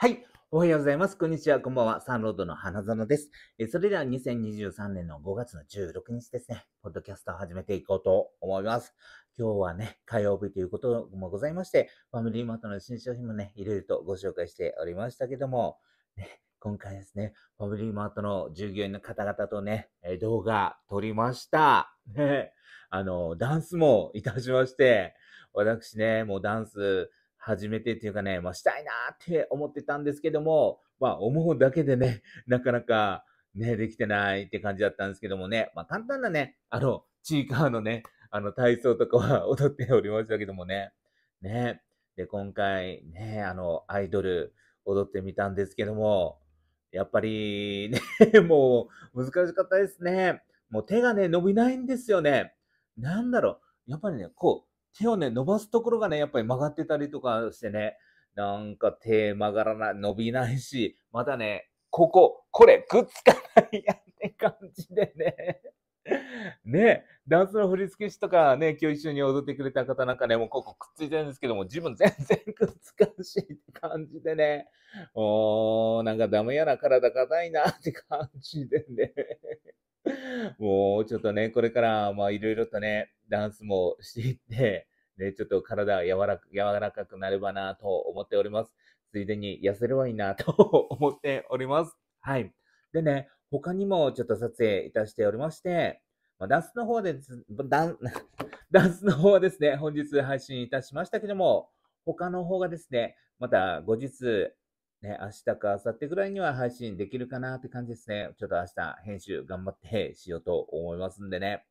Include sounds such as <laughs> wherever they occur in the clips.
はい。おはようございます。こんにちは。こんばんは。サンロードの花園です。えそれでは2023年の5月の16日ですね、ポッドキャストを始めていこうと思います。今日はね、火曜日ということもございまして、ファミリーマートの新商品もね、いろいろとご紹介しておりましたけども、ね、今回ですね、ファミリーマートの従業員の方々とね、え動画撮りました。ね、あの、ダンスもいたしまして、私ね、もうダンス、始めてっていうかね、まあ、したいなって思ってたんですけども、まあ、思うだけでね、<laughs> なかなか、ね、できてないって感じだったんですけどもね、まあ、簡単なね、あの、チーカーのね、あの、体操とかは <laughs> 踊っておりましたけどもね、ね、で、今回ね、あの、アイドル踊ってみたんですけども、やっぱりね、<laughs> もう難しかったですね。もう手がね、伸びないんですよね。なんだろう、やっぱりね、こう、手をね、伸ばすところがね、やっぱり曲がってたりとかしてね、なんか手曲がらない、伸びないし、またね、ここ、これ、くっつかないやって感じでね。<laughs> ね、ダンスの振付師とかね、今日一緒に踊ってくれた方なんかね、もうここくっついてるんですけども、自分全然くっつかんしって感じでね、おー、なんかダメやな、体硬いなって感じでね。<laughs> もうちょっとね、これからまあいろいろとね、ダンスもしていって、ね、ちょっと体が柔ら柔らかくなればなと思っております。ついでに痩せればいいなと <laughs> 思っております。はい。でね、他にもちょっと撮影いたしておりまして、まあ、ダンスの方でダン、<laughs> ダンスの方はですね、本日配信いたしましたけども、他の方がですね、また後日、ね、明日か明後日ぐらいには配信できるかなって感じですね。ちょっと明日編集頑張ってしようと思いますんでね。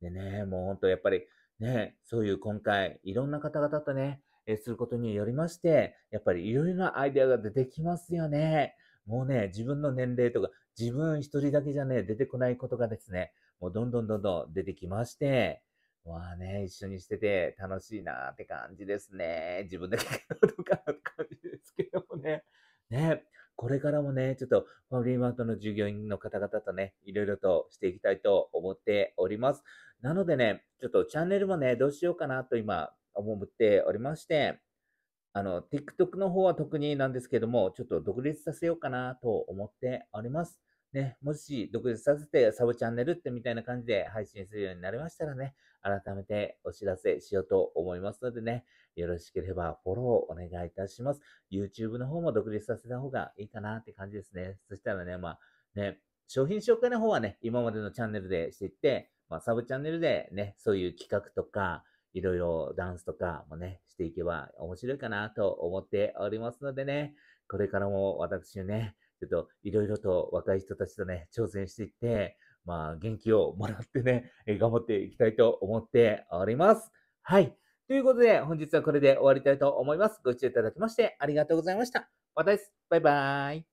でね、もうほんとやっぱりね、そういう今回、いろんな方々とね、えすることによりまして、やっぱりいろいろなアイデアが出てきますよね。もうね、自分の年齢とか、自分一人だけじゃね、出てこないことがですね、もうどんどんどんどん出てきまして、まあね、一緒にしてて楽しいなって感じですね。自分だけのとか感じですけどもね。ね、これからもね、ちょっとファミリーマートの従業員の方々とね、いろいろとしていきたいと思っております。なのでね、ちょっとチャンネルもね、どうしようかなと今思っておりまして、あの、TikTok の方は特になんですけども、ちょっと独立させようかなと思っております。ね、もし独立させてサブチャンネルってみたいな感じで配信するようになりましたらね、改めてお知らせしようと思いますのでね、よろしければフォローお願いいたします。YouTube の方も独立させた方がいいかなって感じですね。そしたらね、まあね、商品紹介の方はね、今までのチャンネルでしていって、まあ、サブチャンネルでね、そういう企画とか、いろいろダンスとかもね、していけば面白いかなと思っておりますのでね、これからも私ね、けど、っといろいろと若い人たちとね、挑戦していって、まあ、元気をもらってね、頑張っていきたいと思っております。はい。ということで、本日はこれで終わりたいと思います。ご視聴いただきましてありがとうございました。またです。バイバーイ。